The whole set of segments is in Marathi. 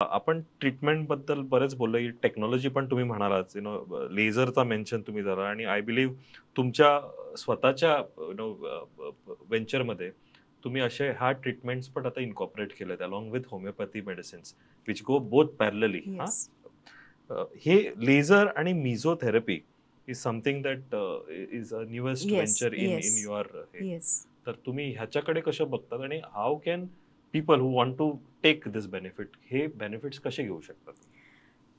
आपण ट्रीटमेंट बद्दल बरेच बोललो की टेक्नॉलॉजी पण तुम्ही म्हणालाच यु नो लेझरचा मेन्शन तुम्ही झाला आणि आय बिलीव्ह तुमच्या स्वतःच्या यु नो व्हेंचरमध्ये तुम्ही असे हा ट्रीटमेंट्स पण आता इन्कॉपरेट केलेत along with homeopathy medicines which go both parallelly हा हे लेझर आणि mesotherapy is something that is a newest venture in in your तर तुम्ही ह्याच्याकडे कसं बघतात आणि how can people who want to take this benefit हे बेनिफिट्स कसे घेऊ शकतात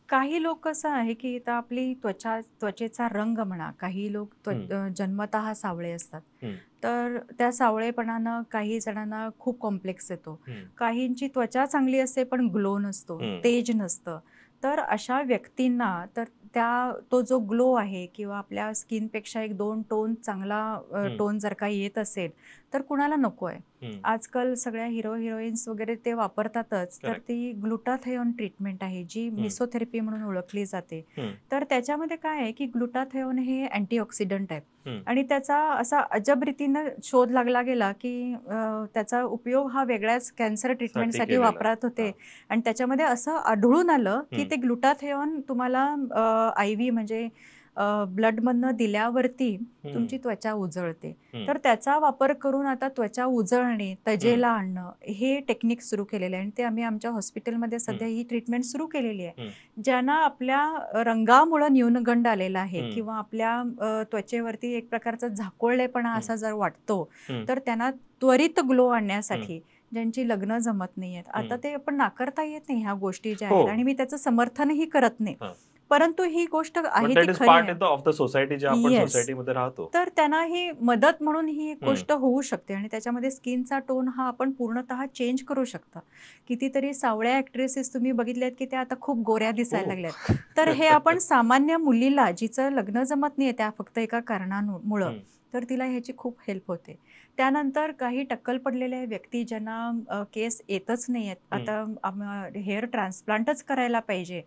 काही लोक कसं आहे की आता आपली त्वचा त्वचेचा रंग म्हणा काही लोक जन्मत सावळे असतात तर त्या सावळेपणानं काही जणांना खूप कॉम्प्लेक्स येतो काहींची त्वचा चांगली असते पण ग्लो नसतो तेज नसतं तर अशा व्यक्तींना तर त्या तो जो ग्लो आहे किंवा आपल्या स्किनपेक्षा एक दोन टोन चांगला टोन जर का येत असेल तर कुणाला नको आहे आजकाल सगळ्या हिरो हिरोईन्स वगैरे ते वापरतातच तर ती ग्लुटाथेऑन ट्रीटमेंट आहे जी मिसोथेरपी म्हणून ओळखली जाते तर त्याच्यामध्ये काय आहे की ग्लुटाथेऑन हे अँटीऑक्सिडंट आहे आणि त्याचा असा अजब रीतीनं शोध लागला गेला की त्याचा उपयोग हा वेगळ्याच कॅन्सर ट्रीटमेंटसाठी वापरत होते आणि त्याच्यामध्ये असं आढळून आलं की ते ग्लुटाथेऑन तुम्हाला आय व्ही म्हणजे ब्लडमधनं दिल्यावरती तुमची त्वचा उजळते तर त्याचा वापर करून आता त्वचा उजळणे तजेला आणणं हे टेक्निक सुरू केलेले आहे आणि ते आम्ही आमच्या हॉस्पिटलमध्ये सध्या ही ट्रीटमेंट सुरू केलेली आहे ज्यांना आपल्या रंगामुळे न्यूनगंड आलेला आहे किंवा आपल्या त्वचेवरती एक प्रकारचा झाकोळलेपणा असा जर वाटतो तर त्यांना त्वरित ग्लो आणण्यासाठी ज्यांची लग्न जमत नाहीयेत आता ते आपण नाकारता येत नाही ह्या गोष्टी ज्या आहेत हो. आणि मी त्याचं समर्थनही करत नाही परंतु ही गोष्ट आहे सोसायटी तर त्यांना ही मदत म्हणून ही एक गोष्ट होऊ शकते आणि त्याच्यामध्ये स्किनचा टोन हा आपण पूर्णतः चेंज करू शकता कितीतरी सावळ्या ऍक्ट्रेसेस तुम्ही बघितल्यात की त्या आता खूप गोऱ्या दिसायला हो. लागल्यात तर हे आपण सामान्य मुलीला जिचं लग्न जमत नाहीये त्या फक्त एका कारणांमुळे तर तिला ह्याची खूप हेल्प होते त्यानंतर काही टक्कल पडलेल्या व्यक्ती ज्यांना केस येतच नाही आहेत आता हेअर ट्रान्सप्लांटच करायला पाहिजे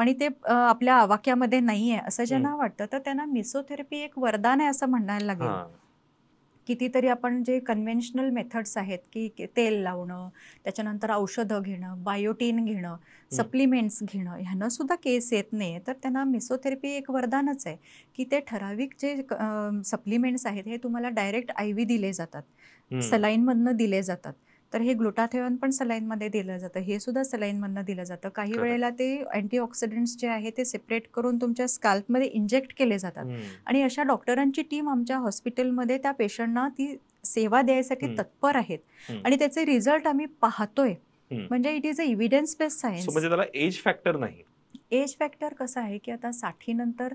आणि ते आपल्या आवाक्यामध्ये नाही आहे असं ज्यांना वाटतं तर त्यांना मिसोथेरपी एक वरदान आहे असं म्हणायला लागेल कितीतरी आपण जे कन्व्हेन्शनल मेथड्स आहेत की तेल लावणं त्याच्यानंतर औषधं घेणं बायोटीन घेणं सप्लिमेंट्स घेणं ह्यानं सुद्धा केस येत नाही तर त्यांना मिसोथेरपी एक वरदानच आहे की ते ठराविक जे सप्लिमेंट्स आहेत हे तुम्हाला डायरेक्ट आय व्ही दिले जातात सलाईनमधनं दिले जातात तर हे ग्लुटाथेवन पण सलाईन मध्ये दिलं जातं हे सुद्धा सलाईन सलाईनमधनं दिलं जातं काही वेळेला ते अँटीऑक्सिडंट्स जे आहे ते सेपरेट करून तुमच्या मध्ये इंजेक्ट केले जातात आणि अशा डॉक्टरांची टीम आमच्या हॉस्पिटलमध्ये त्या पेशंटना ती सेवा द्यायसाठी तत्पर आहेत आणि त्याचे रिझल्ट आम्ही पाहतोय म्हणजे it is a evidence based science म्हणजे त्याला एज फॅक्टर नाही एज फॅक्टर कसं आहे की आता नंतर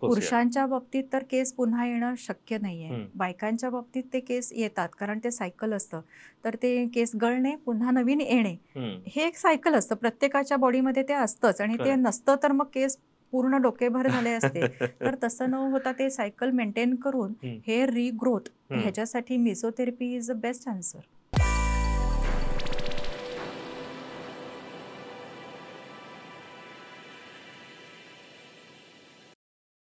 पुरुषांच्या बाबतीत तर केस पुन्हा येणं शक्य नाही आहे बायकांच्या बाबतीत ते केस येतात कारण ते सायकल असतं तर ते केस गळणे पुन्हा नवीन येणे हे एक सायकल असतं प्रत्येकाच्या बॉडीमध्ये ते असतंच आणि ते नसतं तर मग केस पूर्ण डोकेभर झाले असते तर तसं न होता ते सायकल मेंटेन करून हे रिग्रोथ ह्याच्यासाठी mesotherapy is a best answer